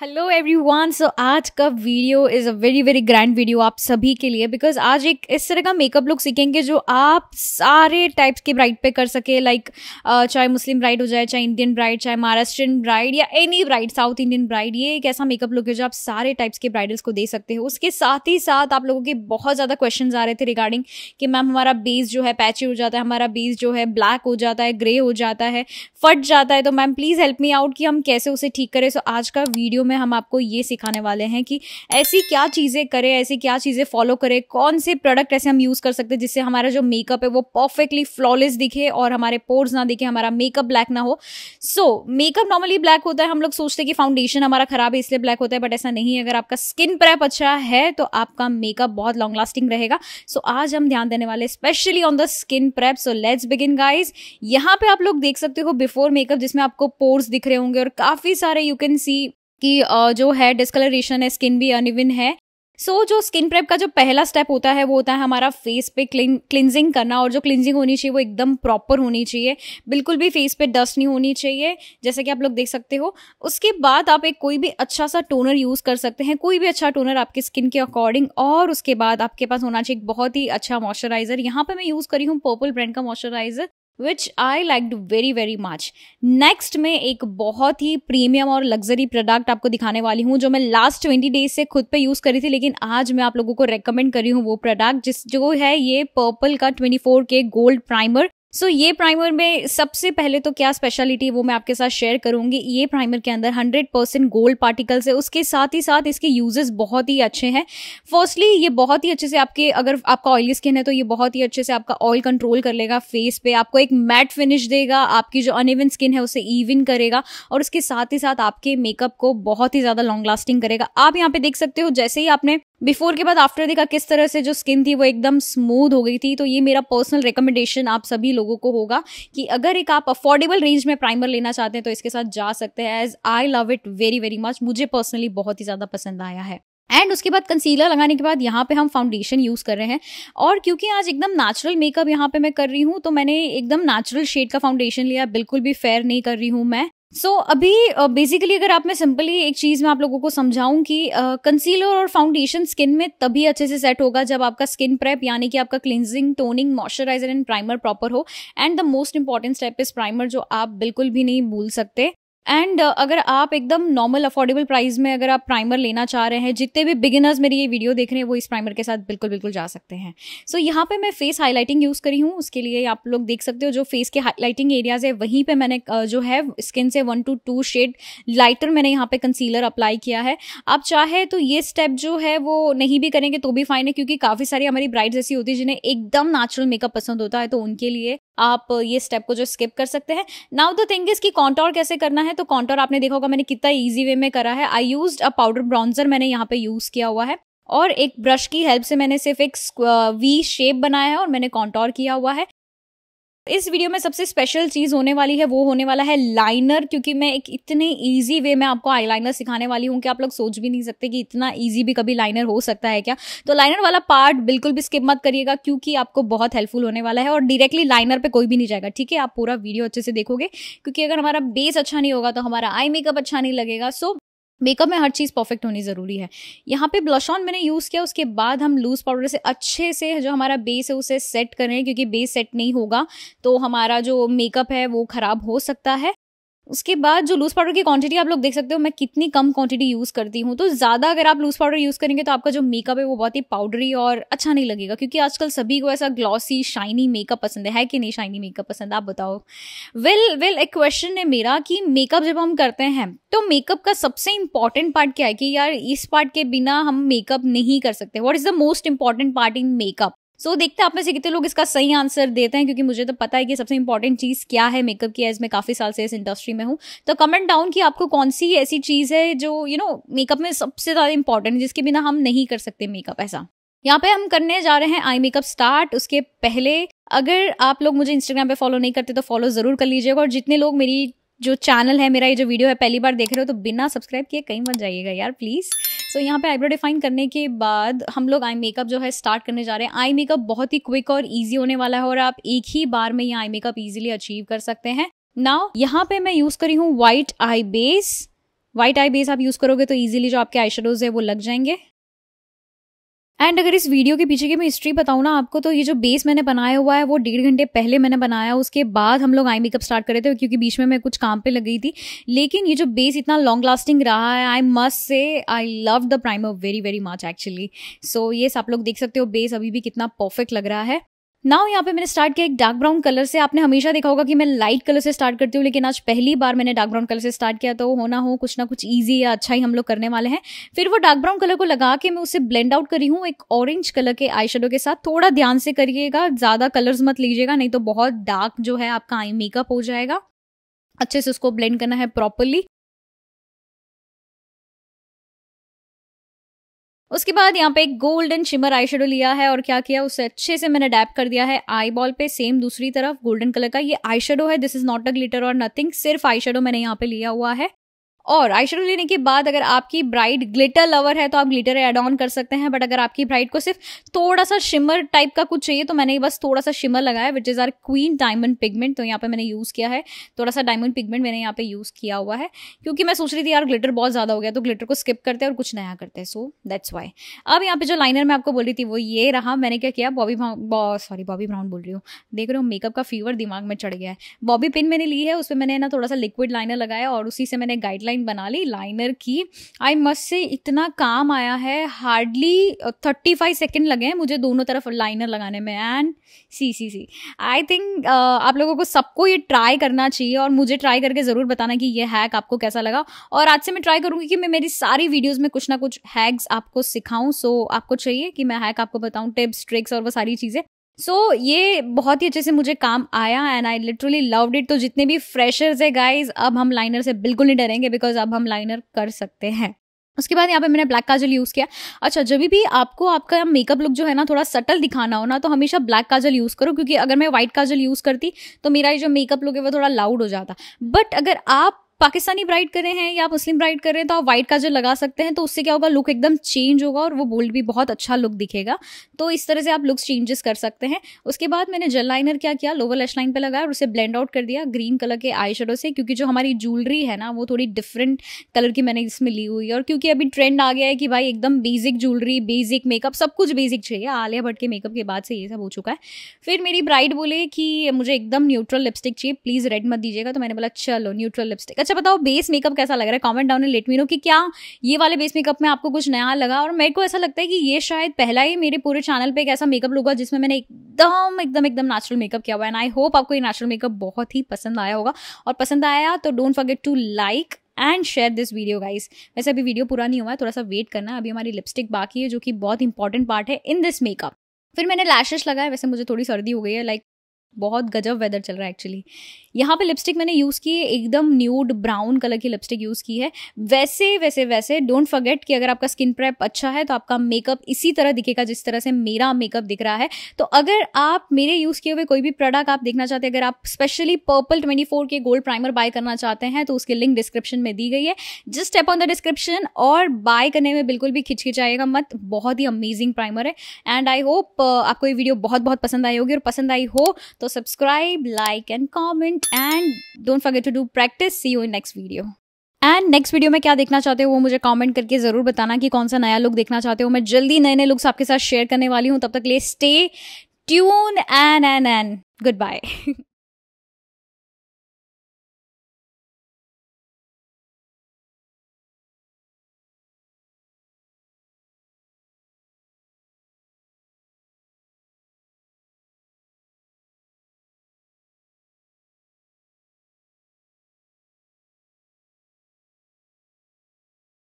hello everyone so आज का video is a very very grand video आप सभी के लिए बिकॉज आज एक इस तरह का मेकअप लुक सीखेंगे जो आप सारे टाइप्स के ब्राइड पे कर सके लाइक uh, चाहे मुस्लिम ब्राइड हो जाए चाहे इंडियन ब्राइड चाहे महाराष्ट्रियन ब्राइड या any bride south Indian bride ये एक ऐसा मेकअप लुक है जो आप सारे टाइप्स के ब्राइडल्स को दे सकते हो उसके साथ ही साथ आप लोगों के बहुत ज़्यादा क्वेश्चन आ रहे थे रिगार्डिंग कि मैम हमारा बेस जो है पैची हो जाता है हमारा बेस जो है ब्लैक हो जाता है ग्रे हो जाता है फट जाता है तो ma'am please help me out कि हम कैसे उसे ठीक करें सो आज का वीडियो वीडियो में हम आपको ये सिखाने वाले हैं कि ऐसी क्या चीज़ें करें ऐसी क्या चीज़ें फॉलो करें कौन से प्रोडक्ट ऐसे हम यूज़ कर सकते हैं जिससे हमारा जो मेकअप है वो परफेक्टली फ्लॉलेस दिखे और हमारे पोर्स ना दिखे हमारा मेकअप ब्लैक ना हो सो मेकअप नॉर्मली ब्लैक होता है हम लोग सोचते हैं कि फाउंडेशन हमारा खराब है इसलिए ब्लैक होता है बट ऐसा नहीं अगर आपका स्किन प्रेप अच्छा है तो आपका मेकअप बहुत लॉन्ग लास्टिंग रहेगा सो so, आज हम ध्यान देने वाले specially on the skin prep so let's begin guys यहाँ पे आप लोग देख सकते हो बिफोर मेकअप जिसमें आपको पोर्स दिख रहे होंगे और काफ़ी सारे यू कैन सी कि जो है डिस्कलरेशन है स्किन भी अनइवन है सो so, जो स्किन प्रेप का जो पहला स्टेप होता है वो होता है हमारा फेस पे क्लिन क्लिनजिंग करना और जो क्लिनजिंग होनी चाहिए वो एकदम प्रॉपर होनी चाहिए बिल्कुल भी फेस पे डस्ट नहीं होनी चाहिए जैसे कि आप लोग देख सकते हो उसके बाद आप एक कोई भी अच्छा सा टोनर यूज़ कर सकते हैं कोई भी अच्छा टोनर आपके स्किन के अकॉर्डिंग और उसके बाद आपके पास होना चाहिए एक बहुत ही अच्छा मॉइस्चराइज़र यहाँ पर मैं यूज़ करी हूँ पर्पल ब्रांड का moisturiser which I like do very very much next मैं एक बहुत ही प्रीमियम और लग्जरी प्रोडक्ट आपको दिखाने वाली हूँ जो मैं लास्ट ट्वेंटी डेज से खुद पे यूज़ करी थी लेकिन आज मैं आप लोगों को रेकमेंड करी हूँ वो प्रोडक्ट जिस जो है ये पर्पल का ट्वेंटी फोर के गोल्ड प्राइमर सो so, ये प्राइमर में सबसे पहले तो क्या स्पेशलिटी वो मैं आपके साथ शेयर करूंगी ये प्राइमर के अंदर 100% परसेंट गोल्ड पार्टिकल्स है उसके साथ ही साथ इसके यूजेस बहुत ही अच्छे हैं फर्स्टली ये बहुत ही अच्छे से आपके अगर आपका ऑयली स्किन है तो ये बहुत ही अच्छे से आपका ऑयल कंट्रोल कर लेगा फेस पे आपको एक मैट फिनिश देगा आपकी जो अनइवन स्किन है उसे ईवन करेगा और उसके साथ ही साथ आपके मेकअप को बहुत ही ज़्यादा लॉन्ग लास्टिंग करेगा आप यहाँ पे देख सकते हो जैसे ही आपने बिफोर के बाद आफ्टर देखा किस तरह से जो स्किन थी वो एकदम स्मूथ हो गई थी तो ये मेरा पर्सनल रिकमेंडेशन आप सभी लोगों को होगा कि अगर एक आप अफोर्डेबल रेंज में प्राइमर लेना चाहते हैं तो इसके साथ जा सकते हैं as I love it very very much मुझे पर्सनली बहुत ही ज़्यादा पसंद आया है एंड उसके बाद कंसीलर लगाने के बाद यहाँ पे हम फाउंडेशन यूज़ कर रहे हैं और क्योंकि आज एकदम नेचुरल मेकअप यहाँ पे मैं कर रही हूँ तो मैंने एकदम नेचुरल शेड का फाउंडेशन लिया बिल्कुल भी फेयर नहीं कर रही हूँ मैं सो so, अभी बेसिकली uh, अगर आप मैं सिंपली एक चीज़ मैं आप लोगों को समझाऊं कि कंसीलर uh, और फाउंडेशन स्किन में तभी अच्छे से सेट होगा जब आपका स्किन प्रेप यानी कि आपका cleansing toning moisturiser and primer proper हो and the most important step is primer जो आप बिल्कुल भी नहीं भूल सकते एंड uh, अगर आप एकदम नॉर्मल अफोर्डेबल प्राइस में अगर आप प्राइमर लेना चाह रहे हैं जितने भी बिगिनर्स मेरी ये वीडियो देख रहे हैं वो इस प्राइमर के साथ बिल्कुल बिल्कुल जा सकते हैं सो so, यहाँ पे मैं फेस हाईलाइटिंग यूज़ करी हूँ उसके लिए आप लोग देख सकते हो जो फेस के हाईलाइटिंग एरियाज है वहीं पर मैंने uh, जो है स्किन से one to two shade lighter मैंने यहाँ पर कंसीलर अप्लाई किया है आप चाहे तो ये स्टेप जो है वो नहीं भी करेंगे तो भी फाइन है क्योंकि काफ़ी सारी हमारी ब्राइड्स ऐसी होती है जिन्हें एकदम नेचुरल मेकअप पसंद होता है तो उनके लिए आप ये स्टेप को जो स्किप कर सकते हैं नाउ द थिंग इज कि कॉन्टोर कैसे करना है तो कॉन्टोर आपने देखा होगा मैंने कितना ईजी वे में करा है I use a powder bronzer मैंने यहाँ पे यूज़ किया हुआ है और एक ब्रश की हेल्प से मैंने सिर्फ एक वी शेप uh, बनाया है और मैंने कॉन्टोर किया हुआ है इस वीडियो में सबसे स्पेशल चीज होने वाली है वो होने वाला है लाइनर क्योंकि मैं एक इतने इजी वे में आपको आईलाइनर सिखाने वाली हूँ कि आप लोग सोच भी नहीं सकते कि इतना इजी भी कभी लाइनर हो सकता है क्या तो लाइनर वाला पार्ट बिल्कुल भी स्किप मत करिएगा क्योंकि आपको बहुत हेल्पफुल होने वाला है और डायरेक्टली लाइनर पर कोई भी नहीं जाएगा ठीक है आप पूरा वीडियो अच्छे से देखोगे क्योंकि अगर हमारा बेस अच्छा नहीं होगा तो हमारा आई मेकअप अच्छा नहीं लगेगा सो मेकअप में हर चीज़ परफेक्ट होनी ज़रूरी है यहाँ पे ब्लश ऑन मैंने यूज़ किया उसके बाद हम लूज़ पाउडर से अच्छे से जो हमारा बेस है उसे सेट करें क्योंकि बेस सेट नहीं होगा तो हमारा जो मेकअप है वो ख़राब हो सकता है उसके बाद जो लूज पाउडर की क्वांटिटी आप लोग देख सकते हो मैं कितनी कम क्वांटिटी यूज़ करती हूँ तो ज़्यादा अगर आप लूज पाउडर यूज़ करेंगे तो आपका जो मेकअप है वो बहुत ही पाउडरी और अच्छा नहीं लगेगा क्योंकि आजकल सभी को ऐसा ग्लॉसी शाइनी मेकअप पसंद है, है कि नहीं शाइनी मेकअप पसंद आप बताओ वेल वेल एक क्वेश्चन है मेरा कि मेकअप जब हम करते हैं तो मेकअप का सबसे इंपॉर्टेंट पार्ट क्या है कि यार इस पार्ट के बिना हम मेकअप नहीं कर सकते what is the most important part in makeup so so, देखते हैं आप में से कितने लोग इसका सही आंसर देते हैं क्योंकि मुझे तो पता है कि सबसे इंपॉर्टेंट चीज़ क्या है मेकअप की एज मैं काफ़ी साल से इस इंडस्ट्री में हूँ तो कमेंट डाउन कि आपको कौन सी ऐसी चीज़ है जो यू नो मेकअप में सबसे ज़्यादा इंपॉर्टेंट जिसके बिना हम नहीं कर सकते मेकअप ऐसा यहाँ पे हम करने जा रहे हैं आई मेकअप स्टार्ट उसके पहले अगर आप लोग मुझे इंस्टाग्राम पे फॉलो नहीं करते तो फॉलो ज़रूर कर लीजिएगा और जितने लोग मेरी जो चैनल है मेरा ये जो वीडियो है पहली बार देख रहे हो तो बिना सब्सक्राइब किए कहीं मत जाइएगा यार प्लीज़ सो यहाँ पे आईब्रो डिफाइन करने के बाद हम लोग आई मेकअप जो है स्टार्ट करने जा रहे हैं आई मेकअप बहुत ही क्विक और ईजी होने वाला है और आप एक ही बार में ये आई मेकअप ईजिली अचीव कर सकते हैं नाउ यहाँ पे मैं यूज़ करी हूँ white eye base white eye base आप यूज़ करोगे तो ईजिली जो आपके आई है वो लग जाएंगे एंड अगर इस वीडियो के पीछे की मैं हिस्ट्री बताऊँ ना आपको तो ये जो बेस मैंने बनाया हुआ है वो डेढ़ घंटे पहले मैंने बनाया उसके बाद हम लोग आई मेकअप स्टार्ट करे थे क्योंकि बीच में मैं कुछ काम पे लग गई थी लेकिन ये जो बेस इतना लॉन्ग लास्टिंग रहा है I must say I love the primer very very much actually so ये आप लोग देख सकते हो बेस अभी भी कितना परफेक्ट लग रहा है नाउ यहाँ पे मैंने स्टार्ट किया एक डार्क ब्राउन कलर से आपने हमेशा देखा होगा कि मैं लाइट कलर से स्टार्ट करती हूँ लेकिन आज पहली बार मैंने डार्क ब्राउन कलर से स्टार्ट किया तो होना हो कुछ ना कुछ ईजी या अच्छा ही हम लोग करने वाले हैं फिर वो डार्क ब्राउन कलर को लगा के मैं उसे ब्लेंड आउट करी हूँ एक ऑरेंज कलर के आई के साथ थोड़ा ध्यान से करिएगा ज़्यादा कलर्स मत लीजिएगा नहीं तो बहुत डार्क जो है आपका आई मेकअप हो जाएगा अच्छे से उसको ब्लेंड करना है प्रॉपरली उसके बाद यहाँ पे एक गोल्डन शिमर आई लिया है और क्या किया उसे अच्छे से मैंने डैप कर दिया है आई बॉल पे सेम दूसरी तरफ गोल्डन कलर का ये आई है this is not a glitter और नथिंग सिर्फ आई मैंने यहाँ पे लिया हुआ है और आई शेडो लेने के बाद अगर आपकी ब्राइड ग्लिटर लवर है तो आप ग्लिटर एड ऑन कर सकते हैं बट अगर आपकी ब्राइड को सिर्फ थोड़ा सा शिमर टाइप का कुछ चाहिए तो मैंने बस थोड़ा सा शिमर लगाया which is R queen diamond pigment तो यहाँ पे मैंने यूज़ किया है थोड़ा सा डायमंड पिगमेंट मैंने यहाँ पे यूज़ किया हुआ है क्योंकि मैं सोच रही थी यार ग्लिटर बहुत ज़्यादा हो गया तो ग्लिटर को स्किप करते हैं और कुछ नया करते हैं सो दैट्स वाई अब यहाँ पे जो लाइनर मैं आपको बोल रही थी वो ये रहा मैंने क्या किया बॉबी सॉरी बॉबी ब्राउन बोल रही हूँ देख रहे हो मेकअप का फीवर दिमाग में चढ़ गया है बॉबी पिन मैंने ली है उस पर मैंने ना थोड़ा सा लिक्विड लाइनर लगाया और उसी से मैंने गाइडलाइन लाइन बना ली लाइनर की आई मस्ट से इतना काम आया है हार्डली थर्टी फाइव सेकेंड लगे हैं मुझे दोनों तरफ लाइनर लगाने में and C C C I think आप लोगों को सबको ये ट्राई करना चाहिए और मुझे ट्राई करके ज़रूर बताना कि ये हैक आपको कैसा लगा और आज से मैं ट्राई करूँगी कि मैं मेरी सारी वीडियोज़ में कुछ ना कुछ हैक्स आपको सिखाऊँ सो so, आपको चाहिए कि मैं हैक आपको बताऊँ टिप्स ट्रिक्स और वो सारी चीज़ें सो so, ये बहुत ही अच्छे से मुझे काम आया and I literally loved it तो जितने भी फ्रेशर्स है गाइज अब हम लाइनर से बिल्कुल नहीं डरेंगे बिकॉज अब हम लाइनर कर सकते हैं उसके बाद यहाँ पे मैंने ब्लैक काजल यूज़ किया अच्छा जब भी आपको आपका मेकअप लुक जो है ना थोड़ा सटल दिखाना हो ना तो हमेशा ब्लैक काजल यूज़ करो क्योंकि अगर मैं व्हाइट काजल यूज़ करती तो मेरा ये जो मेकअप लुक है वो थोड़ा लाउड हो जाता बट अगर आप पाकिस्तानी ब्राइड कर रहे हैं या मुस्लिम ब्राइड कर रहे हैं तो आप व्हाइट काजल लगा सकते हैं तो उससे क्या होगा लुक एकदम चेंज होगा और वो बोल्ड भी बहुत अच्छा लुक दिखेगा तो इस तरह से आप लुक्स चेंजेस कर सकते हैं उसके बाद मैंने जल लाइनर क्या किया लोअर लेश लाइन पर लगाया और उसे ब्लेंड आउट कर दिया ग्रीन कलर के आई से क्योंकि जो हमारी ज्वेलरी है ना वो थोड़ी डिफरेंट कलर की मैंने इसमें ली हुई है और क्योंकि अभी ट्रेंड आ गया है कि भाई एकदम बेसिक ज्वेलरी बेसिक मेकअप सब कुछ बेसिक चाहिए आलिया भट्ट के मेकअप के बाद से ये सब हो चुका है फिर मेरी ब्राइड बोले कि मुझे एकदम न्यूट्रल लिपस्टिक चाहिए प्लीज़ रेड मत दीजिएगा तो मैंने बोला चलो न्यूट्रल लिपस्टिक अच्छा बताओ बेस मेकअप कैसा लग रहा है comment down let me know कि क्या ये वाले बेस मेकअप में आपको कुछ नया लगा और मेरे को ऐसा लगता है कि ये शायद पहला ही मेरे पूरे चैनल पे एक ऐसा मेकअप लुक हुआ जिसमें मैंने एकदम एकदम एकदम नेचुरल मेकअप किया हुआ एंड आई होप आपको ये नेचुरल मेकअप बहुत ही पसंद आया होगा और पसंद आया तो don't forget to like and share this video guys वैसे अभी वीडियो पूरा नहीं हुआ है थोड़ा सा वेट करना है अभी हमारी लिपस्टिक बाकी है जो कि बहुत इंपॉर्टेंट पार्ट है इन दिस मेकअप फिर मैंने लैशेस लगाया वैसे मुझे थोड़ी सर्दी हो गई है लाइक बहुत गजब वेदर चल रहा है एक्चुअली यहाँ पे लिपस्टिक मैंने यूज़ की है एकदम न्यूड ब्राउन कलर की लिपस्टिक यूज़ की है वैसे वैसे वैसे डोंट फर्गेट कि अगर आपका स्किन प्रेप अच्छा है तो आपका मेकअप इसी तरह दिखेगा जिस तरह से मेरा मेकअप दिख रहा है तो अगर आप मेरे यूज़ किए हुए कोई भी प्रोडक्ट आप देखना चाहते हैं अगर आप स्पेशली पर्पल ट्वेंटी के गोल्ड प्राइमर बाय करना चाहते हैं तो उसकी लिंक डिस्क्रिप्शन में दी गई है just step on the description और बाय करने में बिल्कुल भी खिचखिचाएगा मत बहुत ही अमेजिंग प्राइमर है एंड आई होप आपको ये वीडियो बहुत बहुत पसंद आई होगी और पसंद आई हो तो तो subscribe like and comment and don't forget to do practice see you in next video and next video में क्या देखना चाहते हो वो मुझे कमेंट करके ज़रूर बताना कि कौन सा नया लुक देखना चाहते हो मैं जल्दी नए नए लुक्स आपके साथ शेयर करने वाली हूँ तब तक ले stay tuned and and and good bye